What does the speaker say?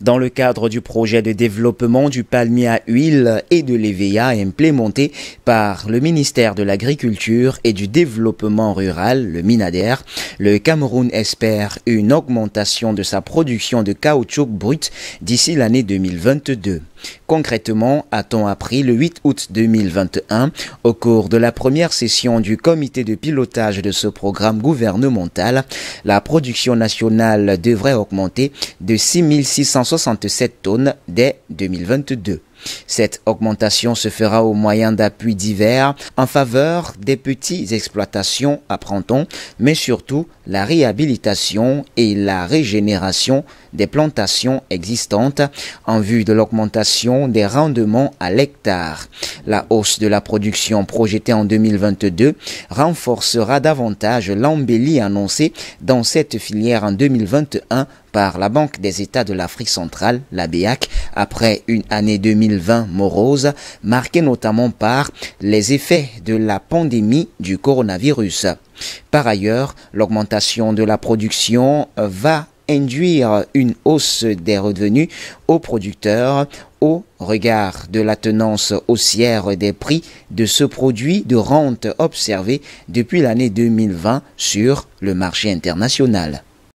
Dans le cadre du projet de développement du palmier à huile et de l'EVA implémenté par le ministère de l'Agriculture et du Développement Rural, le Minader, le Cameroun espère une augmentation de sa production de caoutchouc brut d'ici l'année 2022. Concrètement, a-t-on appris le 8 août 2021, au cours de la première session du comité de pilotage de ce programme gouvernemental, la production nationale devrait augmenter de 6667 tonnes dès 2022. Cette augmentation se fera au moyen d'appuis divers en faveur des petites exploitations, apprend-on, mais surtout la réhabilitation et la régénération des plantations existantes en vue de l'augmentation des rendements à l'hectare. La hausse de la production projetée en 2022 renforcera davantage l'embellie annoncée dans cette filière en 2021 par la Banque des États de l'Afrique centrale, la BEAC, après une année 2020 morose, marquée notamment par les effets de la pandémie du coronavirus. Par ailleurs, l'augmentation de la production va induire une hausse des revenus aux producteurs au regard de la tenance haussière des prix de ce produit de rente observé depuis l'année 2020 sur le marché international.